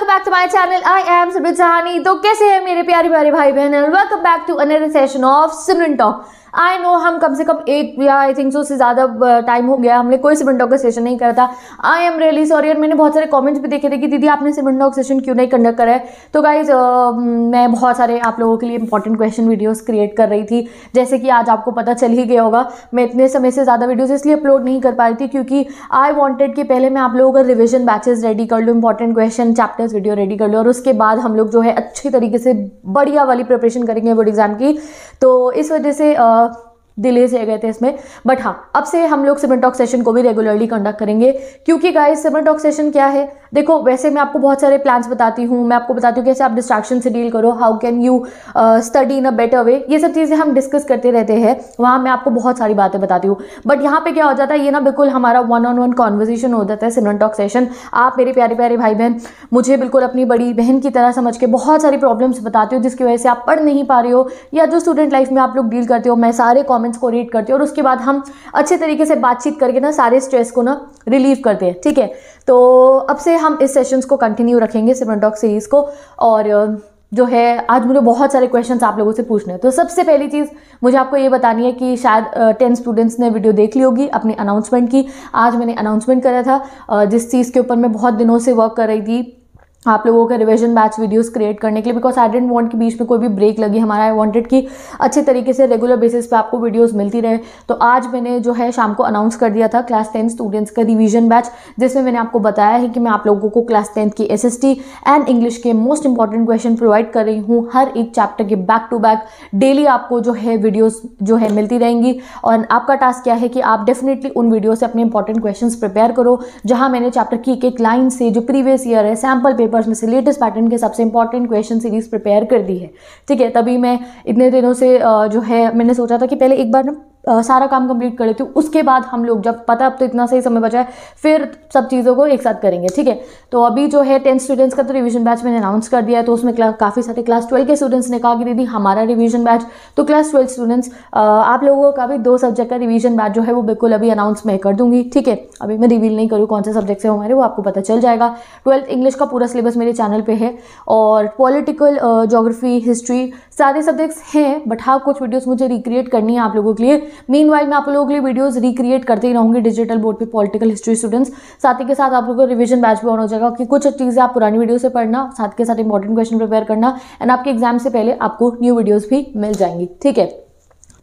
welcome back to my channel I am Simran तो कैसे हैं मेरे प्यारे प्यारे भाई बहन welcome back to another session of Simran talk I know हम कम से कम एक या आई थिंक सो से ज़्यादा टाइम हो गया हमने कोई सिमन टॉक का सेशन नहीं करा था आई एम रियली सॉरी और मैंने बहुत सारे कमेंट्स भी देखे थे कि दीदी आपने सिमन टॉक सेशन क्यों नहीं कंडक्ट करा है तो गाइज मैं बहुत सारे आप लोगों के लिए इंपॉर्टेंट क्वेश्चन वीडियोस क्रिएट कर रही थी जैसे कि आज आपको पता चल ही गया होगा मैं इतने समय से ज़्यादा वीडियोज़ इसलिए अपलोड नहीं कर पा रही थी क्योंकि आई वॉन्टेड कि पहले मैं आप लोगों का रिविजन बैचेज रेडी कर लूँ important question chapter performance video ready कर लो और उसके बाद हम लोग जो है अच्छी तरीके से बढ़िया वाली प्रिपरेशन करेंगे बोर्ड एग्ज़ाम की तो इस वजह से डिले से गए थे इसमें बट हाँ अब से हम लोग सिमन टॉक सेशन को भी रेगुलरली कंडक्ट करेंगे क्योंकि गाइस सिमन टॉक सेशन क्या है देखो वैसे मैं आपको बहुत सारे प्लान्स बताती हूँ मैं आपको बताती हूँ कैसे आप डिस्ट्रैक्शन से डील करो how can you study in a better way ये सब चीज़ें हम डिस्कस करते रहते हैं वहाँ मैं आपको बहुत सारी बातें बताती हूँ बट यहाँ पे क्या हो जाता है ये ना बिल्कुल हमारा वन ऑन वन कॉन्वर्जेशन हो जाता है सिमरन टॉक सेशन आप मेरे प्यारे प्यारे भाई बहन मुझे बिल्कुल अपनी बड़ी बहन की तरह समझ के बहुत सारी प्रॉब्लम्स बताती हो जिसकी वजह से आप पढ़ नहीं पा रहे हो या जो स्टूडेंट लाइफ में आप लोग डील करते हो मैं सारे कॉमेंट्स को रीड करती हूँ और उसके बाद हम अच्छे तरीके से बातचीत करके ना सारे स्ट्रेस को ना रिलीव करते हैं ठीक है तो अब से हम इस सेशंस को कंटिन्यू रखेंगे सिमरडॉक सीरीज़ को और जो है आज मुझे बहुत सारे क्वेश्चंस आप लोगों से पूछने हैं तो सबसे पहली चीज़ मुझे आपको ये बतानी है कि शायद टेन स्टूडेंट्स ने वीडियो देख ली होगी अपनी अनाउंसमेंट की आज मैंने अनाउंसमेंट करा था जिस चीज़ के ऊपर मैं बहुत दिनों से वर्क कर रही थी आप लोगों के रिवीजन बैच वीडियोस क्रिएट करने के लिए बिकॉज आई डेंट वांट के बीच में कोई भी ब्रेक लगी हमारा आई वांटेड कि अच्छे तरीके से रेगुलर बेसिस पे आपको वीडियोस मिलती रहे तो आज मैंने जो है शाम को अनाउंस कर दिया था क्लास टेंथ स्टूडेंट्स का रिवीजन बैच जिसमें मैंने आपको बताया है कि मैं आप लोगों को क्लास टेंथ की एस एंड इंग्लिश के मोस्ट इंपॉर्टेंट क्वेश्चन प्रोवाइड कर रही हूँ हर एक चैप्टर के बैक टू बैक डेली आपको जो है वीडियोज़ जो है मिलती रहेंगी और आपका टास्क क्या है कि आप डेफिनेटली उन वीडियो से अपने इंपॉर्टेंट क्वेश्चन प्रिपेयर करो जहाँ मैंने चैप्टर की एक एक लाइन से जो प्रीवियस ईयर है सैम्पल पेपर पेपर्स में से लेटेस्ट पैटर्न के सबसे इंपॉर्टेंट क्वेश्चन सीरीज़ प्रिपेयर कर दी है ठीक है तभी मैं इतने दिनों से जो है मैंने सोचा था कि पहले एक बार ना आ, सारा काम कंप्लीट कर लेती हूँ उसके बाद हम लोग जब पता अब तो इतना सही समय बचा है फिर सब चीज़ों को एक साथ करेंगे ठीक है तो अभी जो है टेंथ स्टूडेंट्स का तो रिविजन बैच मैंने अनाउंस कर दिया है तो उसमें काफ़ी सारे क्लास ट्वेल्व के स्टूडेंट्स ने कहा कि दीदी हमारा रिविजन बैच तो क्लास ट्वेल्थ स्टूडेंट्स आप लोगों का भी दो सब्जेक्ट का रिविजन बैच जो है वो बिल्कुल अभी अनाउंस मैं कर दूंगी ठीक है अभी मैं रिवील नहीं करूँ कौन से सब्जेक्ट से हमारे वो आपको पता चल जाएगा ट्वेल्थ इंग्लिश का पूरा सिलेबस मेरे चैनल पर है और पॉलिटिकल जोग्राफी हिस्ट्री सारे सब्जेक्ट्स हैं बट हाँ कुछ वीडियोस मुझे रिक्रिएट करनी है आप लोगों के लिए मेन मैं आप लोगों के लिए वीडियोज़ रिक्रिएट करते ही रहूँगी डिजिटल बोर्ड पर पॉलिटिकल हिस्ट्री स्टूडेंट्स साथ ही के साथ आप लोगों का रिविजन बैच भी ऑन हो जाएगा कि कुछ चीज़ें आप पुरानी वीडियो से पढ़ना साथ के साथ इंपॉर्टेंट क्वेश्चन प्रिपेयर करना एंड आपके एग्जाम से पहले आपको न्यू वीडियोज़ भी मिल जाएंगी ठीक है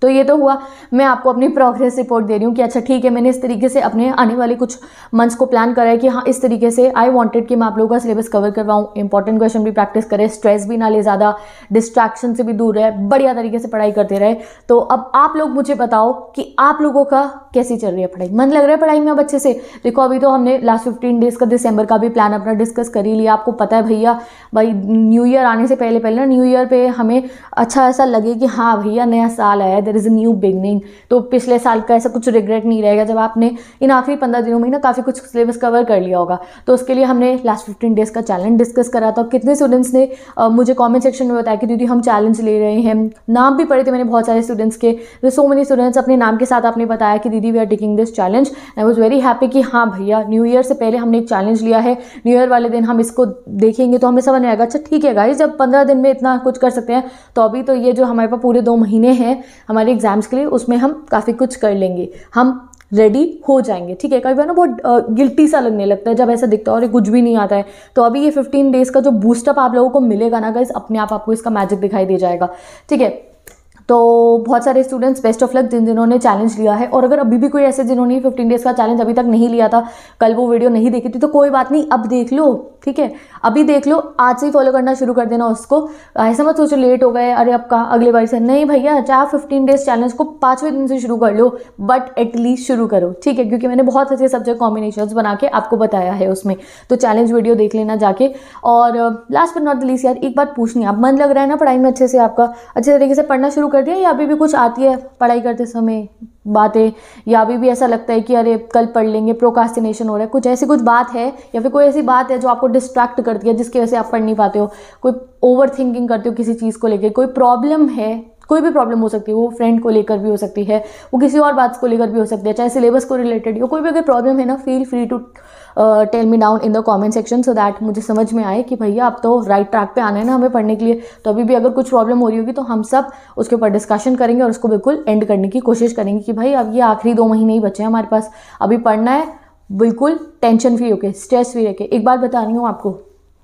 तो ये तो हुआ मैं आपको अपनी प्रोग्रेस रिपोर्ट दे रही हूँ कि अच्छा ठीक है मैंने इस तरीके से अपने आने वाले कुछ मंथ्स को प्लान करा है कि हाँ इस तरीके से आई वांटेड कि मैं आप लोगों का सिलेबस कवर करवाऊँ इंपॉर्टेंट क्वेश्चन भी प्रैक्टिस करें स्ट्रेस भी ना ले ज़्यादा डिस्ट्रैक्शन से भी दूर रहे बढ़िया तरीके से पढ़ाई करते रहे तो अब आप लोग मुझे बताओ कि आप लोगों का कैसी चल रही है पढ़ाई मन लग रहा है पढ़ाई में अब अच्छे से देखो अभी तो हमने लास्ट फिफ्टीन डेज़ का दिसंबर का भी प्लान अपना डिस्कस कर ही लिया आपको पता है भैया भाई न्यू ईयर आने से पहले पहले ना न्यू ईयर पर हमें अच्छा ऐसा लगे कि हाँ भैया नया साल आया there is a new beginning तो पिछले साल का ऐसा कुछ रिग्रेट नहीं रहेगा जब आपने इन आखिरी पंद्रह दिनों में ना काफ़ी कुछ सिलेबस कवर कर लिया होगा तो उसके लिए हमने लास्ट फिफ्टीन डेज़ का चैलेंज डिस्कस करा था कितने स्टूडेंट्स ने आ, मुझे कॉमेंट सेक्शन में बताया कि दीदी हम चैलेंज ले रहे हैं नाम भी पढ़े थे मैंने बहुत सारे स्टूडेंट्स के तो सो मेनी स्टूडेंट्स अपने नाम के साथ आपने बताया कि दीदी we are taking this challenge I was very happy कि हाँ भैया न्यू ईयर से पहले हमने एक चैलेंज लिया है न्यू ईयर वाले दिन हम इसको देखेंगे तो हमें समझ नहीं आएगा अच्छा ठीक है गाई जब पंद्रह दिन में इतना कुछ कर सकते हैं तो अभी तो ये जो हमारे पास पूरे दो महीने हैं हमारे एग्ज़ाम्स के लिए उसमें हम काफ़ी कुछ कर लेंगे हम रेडी हो जाएंगे ठीक है कभी बार ना बहुत गिल्टी सा लगने लगता है जब ऐसा दिखता है और कुछ भी नहीं आता है तो अभी ये 15 डेज़ का जो बूस्टअप आप लोगों को मिलेगा ना गाइस अपने आप आपको इसका मैजिक दिखाई दे जाएगा ठीक है तो बहुत सारे स्टूडेंट्स बेस्ट ऑफ लक जिन जिन्होंने चैलेंज लिया है और अगर अभी भी कोई ऐसे जिन्होंने फिफ्टीन डेज़ का चैलेंज अभी तक नहीं लिया था कल वो वीडियो नहीं देखी थी तो कोई बात नहीं अब देख लो ठीक है अभी देख लो आज से ही फॉलो करना शुरू कर देना उसको ऐसा मत सोचो लेट हो गए अरे अब कहा अगले बार से नहीं भैया चाहे फिफ्टीन डेज चैलेंज को पाँचवें दिन से शुरू कर लो बट एटलीस्ट शुरू करो ठीक है क्योंकि मैंने बहुत अच्छे सब्जेक्ट कॉम्बिनेशन बना के आपको बताया है उसमें तो चैलेंज वीडियो देख लेना जाके और last but not the least यार एक बात पूछनी आप मन लग रहा है ना पढ़ाई में अच्छे से आपका अच्छे तरीके से पढ़ना शुरू कर दिया या अभी भी कुछ आती है पढ़ाई करते समय बातें या अभी भी ऐसा लगता है कि अरे कल पढ़ लेंगे प्रोकास्टिनेशन हो रहा है कुछ ऐसी कुछ बात है या फिर कोई ऐसी बात है जो आपको डिस्ट्रैक्ट करती है जिसकी वजह से आप पढ़ नहीं पाते हो कोई ओवर थिंकिंग करते हो किसी चीज़ को लेकर कोई प्रॉब्लम है कोई भी प्रॉब्लम हो सकती है वो फ्रेंड को लेकर भी हो सकती है वो किसी और बात को लेकर भी हो सकती है चाहे सिलेबस को रिलेटेड या कोई भी अगर प्रॉब्लम है ना feel free to tell me down in the comment section so that मुझे समझ में आए कि भैया आप तो राइट right ट्रैक पे आना है ना हमें पढ़ने के लिए तो अभी भी अगर कुछ प्रॉब्लम हो रही होगी तो हम सब उसके ऊपर डिस्कशन करेंगे और उसको बिल्कुल एंड करने की कोशिश करेंगे कि भाई अब ये आखिरी दो महीने ही बचे हैं हमारे पास अभी पढ़ना है बिल्कुल टेंशन फ्री होके स्ट्रेस फ्री रखे एक बार बता रही हूँ आपको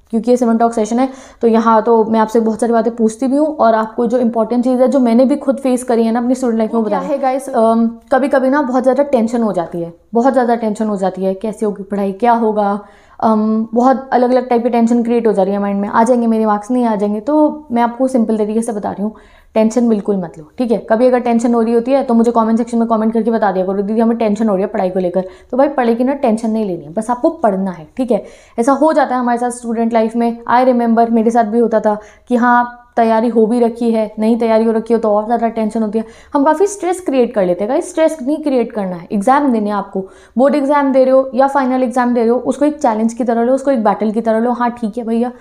क्योंकि ये सेवन टॉक सेशन है तो यहाँ तो मैं आपसे बहुत सारी बातें पूछती भी हूँ और आपको जो इंपॉर्टेंट चीज़ है जो मैंने भी खुद फेस करी है ना अपनी स्टूडेंट लाइफ में बताया है गाइस कभी कभी ना बहुत ज़्यादा टेंशन हो जाती है बहुत ज़्यादा टेंशन हो जाती है कैसे होगी पढ़ाई क्या होगा बहुत अलग अलग टाइप की टेंशन क्रिएट हो जा रही है माइंड में आ जाएंगे मेरे मार्क्स नहीं आ जाएंगे तो मैं आपको सिंपल तरीके से बता रही हूँ टेंशन बिल्कुल मत लो ठीक है कभी अगर टेंशन हो रही होती है तो मुझे कमेंट सेक्शन में कमेंट करके बता दिया करो दीदी हमें टेंशन हो रही है पढ़ाई को लेकर तो भाई पढ़े की ना टेंशन नहीं लेनी है बस आपको पढ़ना है ठीक है ऐसा हो जाता है हमारे साथ स्टूडेंट लाइफ में आई रिमेंबर मेरे साथ भी होता था कि हाँ तैयारी हो भी रखी है नहीं तैयारी हो रखी हो तो और ज़्यादा टेंशन होती है हम काफ़ी स्ट्रेस क्रिएट कर लेते हैं कहीं स्ट्रेस नहीं क्रिएट करना है एग्जाम देने आपको बोर्ड एग्जाम दे रहे हो या फाइनल एग्जाम दे रहे हो उसको एक चैलेंज की तरह लो उसको एक बैटल की तरह लो हाँ ठीक है भैया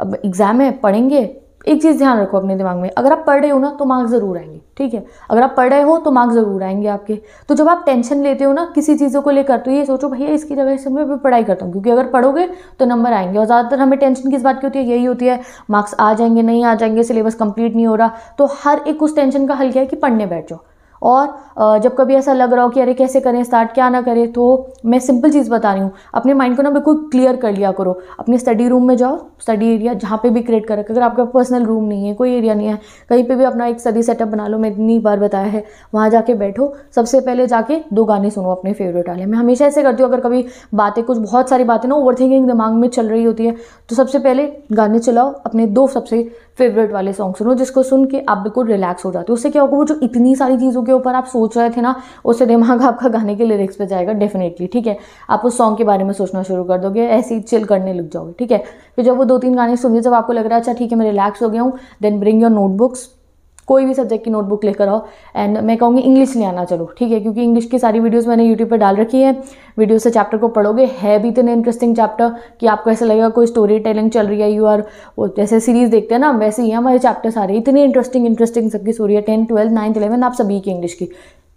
अब एग्ज़ाम है पढ़ेंगे एक चीज़ ध्यान रखो अपने दिमाग में अगर आप पढ़ रहे हो ना तो मार्क्स ज़रूर आएंगे ठीक है अगर आप पढ़ रहे हो तो मार्क्स ज़रूर आएंगे आपके तो जब आप टेंशन लेते हो ना किसी चीज़ों को लेकर तो ये सोचो भैया इसकी जगह से मैं पढ़ाई करता हूँ क्योंकि अगर पढ़ोगे तो नंबर आएंगे और ज़्यादातर हमें टेंशन किस बात की होती है यही होती है मार्क्स आ जाएंगे नहीं आ जाएंगे सिलेबस कंप्लीट नहीं हो रहा तो हर एक उस टेंशन का हल क्या है कि पढ़ने बैठ जाओ और जब कभी ऐसा लग रहा हो कि अरे कैसे करें स्टार्ट क्या ना करें तो मैं सिंपल चीज़ बता रही हूँ अपने माइंड को ना बिल्कुल क्लियर कर लिया करो अपने स्टडी रूम में जाओ स्टडी एरिया जहाँ पे भी क्रिएट कर रखा अगर आपका पर्सनल रूम नहीं है कोई एरिया नहीं है कहीं पे भी अपना एक स्टडी सेटअप बना लो मैं इतनी बार बताया है वहाँ जाके बैठो सबसे पहले जाके दो गाने सुनो अपने फेवरेट वाले मैं हमेशा ऐसे करती हूँ अगर कभी बातें कुछ बहुत सारी बातें ना ओवर दिमाग में चल रही होती है तो सबसे पहले गाने चलाओ अपने दो सबसे फेवरेट वाले सॉन्ग सुनो जिसको सुन के आप बिल्कुल रिलैक्स हो जाते हो उससे क्या होगा वो जो इतनी सारी चीज़ों के ऊपर आप सोच रहे थे ना उससे दिमाग आपका गाने के लिरिक्स पे जाएगा डेफिनेटली ठीक है आप उस सॉन्ग के बारे में सोचना शुरू कर दोगे ऐसे ही चिल करने लग जाओगे ठीक है फिर जब वो दो तीन गाने सुनिए जब आपको लग रहा है अच्छा ठीक है मैं रिलैक्स हो गया हूँ देन ब्रिंग योर नोटबुक्स कोई भी सब्जेक्ट की नोटबुक लेकर आओ एंड मैं कहूँगी इंग्लिश ले आना चलो ठीक है क्योंकि इंग्लिश की सारी वीडियोज मैंने यूट्यूब पर डाल रखी है वीडियो से चैप्टर को पढ़ोगे है भी इतने इंटरेस्टिंग चैप्टर कि आपको ऐसा लगेगा कोई स्टोरी टेलिंग चल रही है यू आर जैसे सीरीज़ देखते हैं ना वैसे ही हमारे चैप्टर सारे इतने इंटरेस्टिंग इंटरेस्टिंग सबकी स्टोरी है टेंथ ट्वेल्थ नाइन्थ इलेवन आप सभी की इंग्लिश की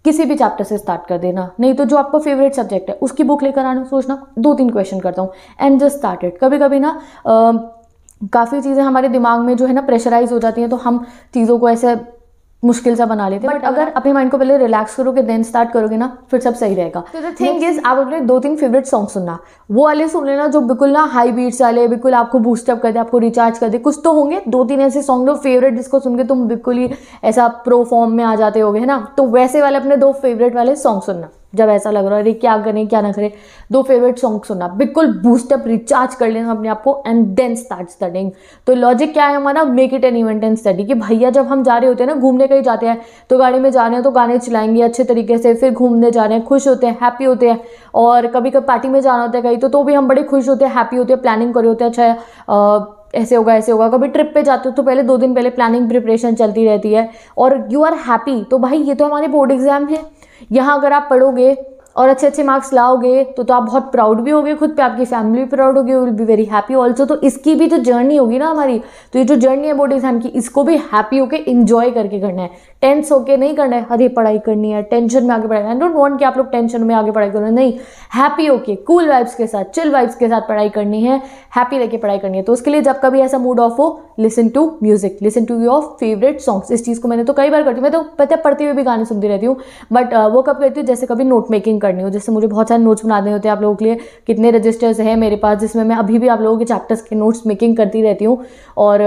किसी भी चैप्टर से स्टार्ट कर देना नहीं तो जो आपका फेवरेट सब्जेक्ट है उसकी बुक लेकर आना सोचना दो तीन क्वेश्चन करता हूँ एंड जस्ट स्टार्टेड कभी कभी ना आ, काफ़ी चीज़ें हमारे दिमाग में जो है ना प्रेशराइज हो जाती हैं तो हम चीज़ों को ऐसे मुश्किल सा बना लेते हैं बट अगर अपने माइंड को पहले रिलैक्स करोगे देन स्टार्ट करोगे ना फिर सब सही रहेगा तो द थिंग इज आप अपने दो तीन फेवरेट सॉन्ग सुनना वो वाले सुन लेना जो बिल्कुल ना हाई बीट्स वाले बिल्कुल आपको बूस्टअप कर दे आपको रिचार्ज कर दे कुछ तो होंगे दो तीन ऐसे सॉन्ग लो फेवरेट जिसको सुन के तुम बिल्कुल ही ऐसा प्रो फॉर्म में आ जाते हो है ना तो वैसे वाले अपने दो फेवरेट वाले सॉन्ग सुनना जब ऐसा लग रहा है अरे क्या करें क्या ना करें दो फेवरेट सॉन्ग सुनना बिल्कुल बूस्टअप रिचार्ज कर लेना अपने आप को एंड देन स्टार्ट स्टडिंग तो लॉजिक क्या है हमारा make it an event and study कि भैया जब हम जा रहे होते हैं ना घूमने कहीं जाते हैं तो गाड़ी में जा रहे हैं तो गाने चलाएंगे अच्छे तरीके से फिर घूमने जा रहे हैं खुश होते हैं हैप्पी होते हैं और कभी कभी पार्टी में जाना होता है कहीं तो, तो भी हम बड़े खुश होते हैं हैप्पी होते हैं प्लानिंग करे होते हैं अच्छा ऐसे होगा ऐसे होगा कभी ट्रिप पे जाते हो तो पहले दो दिन पहले प्लानिंग प्रिपरेशन चलती रहती है और यू आर हैप्पी तो भाई ये तो हमारे बोर्ड एग्जाम है यहाँ अगर आप पढ़ोगे और अच्छे अच्छे मार्क्स लाओगे तो तो आप बहुत प्राउड भी होगे खुद पे आपकी फैमिली भी प्राउड होगी will be very happy also तो इसकी भी तो जर्नी होगी ना हमारी तो ये जो जर्नी है बोर्ड एग्जाम की इसको भी हैप्पी होके इन्जॉय करके करना है टेंस होके नहीं करना है अरे पढ़ाई करनी है टेंशन में आगे पढ़ाई आई डोंट वॉन्ट कि आप लोग टेंशन में आगे पढ़ाई करना नहीं हैप्पी होके कूल वाइब्स के साथ चिल वाइब्स के साथ पढ़ाई करनी है हैप्पी रह के पढ़ाई करनी है तो उसके लिए जब कभी ऐसा मूड ऑफ हो listen to music listen to your favourite songs इस चीज़ को मैंने तो कई बार करती हूँ मैं तो पता पढ़ते हुए भी गाने सुनती रहती हूँ बट वो कब करती हूँ जैसे कभी नोट मेकिंग करनी हो जैसे मुझे बहुत सारे नोट्स बनाने होते हैं आप लोगों के लिए कितने रजिस्टर्स हैं मेरे पास जिसमें मैं अभी भी आप लोगों के चैप्टर्स के नोट्स मेकिंग करती रहती हूँ और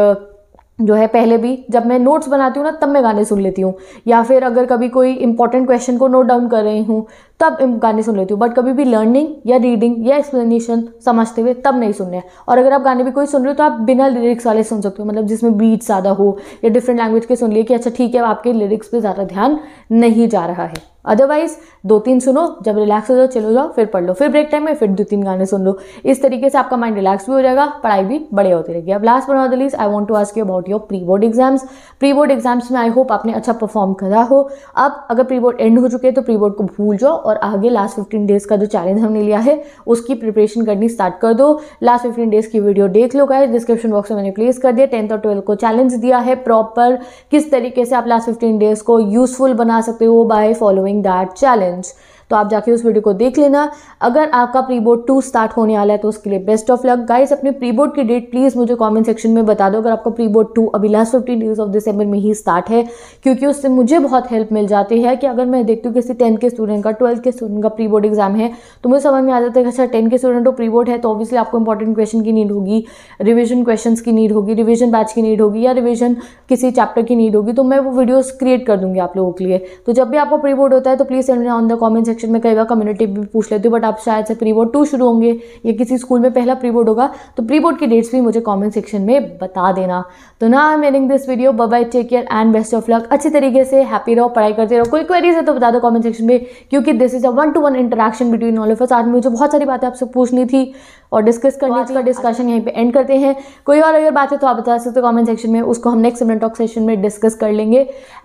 जो है पहले भी जब मैं नोट्स बनाती हूँ ना तब मैं गाने सुन लेती हूँ या फिर अगर कभी कोई इंपॉर्टेंट क्वेश्चन को नोट डाउन कर रही हूँ तब गाने सुन लेती हूँ बट कभी भी लर्निंग या रीडिंग या एक्सप्लेनेशन समझते हुए तब नहीं सुनने हैं और अगर आप गाने भी कोई सुन रहे हो तो आप बिना लिरिक्स वाले सुन सकते हो मतलब जिसमें बीट ज़्यादा हो या डिफरेंट लैंग्वेज के सुन लिए कि अच्छा ठीक है आपके लिरिक्स पर ज़्यादा ध्यान नहीं जा रहा है अदरवाइज दो तीन सुनो जब रिलैक्स हो जाओ चलो जाओ फिर पढ़ लो फिर ब्रेक टाइम में फिर दो तीन गाने सुन लो इस तरीके से आपका माइंड रिलैक्स भी हो जाएगा पढ़ाई भी बढ़िया होती रहेगी अब last but not the least I want to ask you about your pre board exams pre board exams में आई होप आपने अच्छा परफॉर्म करा हो अब अगर प्री बोर्ड एंड हो चुके हैं तो प्री बोर्ड को भूल जाओ और आगे लास्ट फिफ्टीन डेज़ का जो चैलेंज हमने लिया है उसकी प्रिपरेशन करनी स्टार्ट कर दो लास्ट फिफ्टीन डेज़ की वीडियो देख लो गाइज डिस्क्रिप्शन बॉक्स में मैंने प्लेस कर दिया टेंथ और ट्वेल्थ को चैलेंज दिया है प्रॉपर किस तरीके से आप लास्ट फिफ्टीन डेज़ को यूजफुल बना सकते हो बाय फॉलोइंग दैट चैलेंज तो आप जाके उस वीडियो को देख लेना अगर आपका प्री बोर्ड टू स्टार्ट होने वाला है तो उसके लिए बेस्ट ऑफ लक गाइस अपने प्री बोर्ड की डेट प्लीज़ मुझे कॉमेंट सेक्शन में बता दो अगर आपका प्री बोर्ड टू अभी last fifteen days of December में ही स्टार्ट है क्योंकि उससे मुझे बहुत हेल्प मिल जाती है कि अगर मैं देखती हूँ किसी टेंथ के स्टूडेंट का ट्वेल्थ के स्टूडेंट का प्री बोर्ड एग्जाम है तो मुझे समझ में आ जाता है कि अच्छा टेन के स्टूडेंट को प्री बोर्ड है तो ऑब्वियसली आपको इंपॉर्टेंट क्वेश्चन की नीड होगी रिविजन क्वेश्चन की नीड होगी रिविजन बैच की नीड होगी या रिविजन किसी चैप्टर की नीड होगी तो मैं वो वीडियोज़ क्रिएट कर दूँगी आप लोगों के लिए तो जब भी आपको प्री बोर्ड होता है तो please on the comment section में कई बार कम्युनिटी भी पूछ लेती हूँ बट आप शायद से प्री बोर्ड टू शुरू होंगे या किसी स्कूल में पहला प्री बोर्ड होगा तो प्री बोर्ड की डेट्स भी मुझे कॉमेंट सेक्शन में बता देना तो ना I ending this video bye take care and best of luck अच्छे तरीके से हैप्पी रहो पढ़ाई करते रहो कोई क्वेरीज है तो बता दो कॉमेंट सेक्शन में क्योंकि this is a one to one interaction between all of us आज मुझे बहुत सारी बातें आपसे पूछनी थी और डिस्कस करने आज का डिस्कशन यहीं पे एंड करते हैं कोई और अगर बात है तो आप बता सकते हो कमेंट सेक्शन में उसको हम नेक्स्ट मिनट टॉक सेशन में डिस्कस कर लेंगे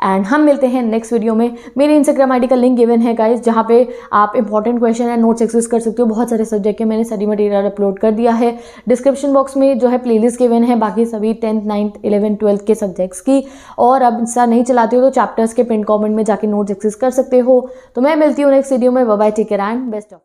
एंड हम मिलते हैं नेक्स्ट वीडियो में मेरी इंस्टाग्राम आईडी का लिंक गिवन है गाइज जहाँ पे पे आप इंपॉर्टेंट क्वेश्चन या नोट्स एक्सेस कर सकते हो बहुत सारे सब्जेक्ट के मैंने सारी मटेरियल अपलोड कर दिया है डिस्क्रिप्शन बॉक्स में जो है प्ले लिस्ट गिवेन है बाकी सभी टेंथ नाइन्थ इलेवन ट्वेल्थ के सब्जेक्ट्स की और अब इंस्टा नहीं चलाते हो तो चैप्टर्स के प्रिंट कॉमेंट में जाके नोट्स एक्सेस कर सकते हो तो मैं मिलती हूँ नेक्स्ट वीडियो में bye take and best of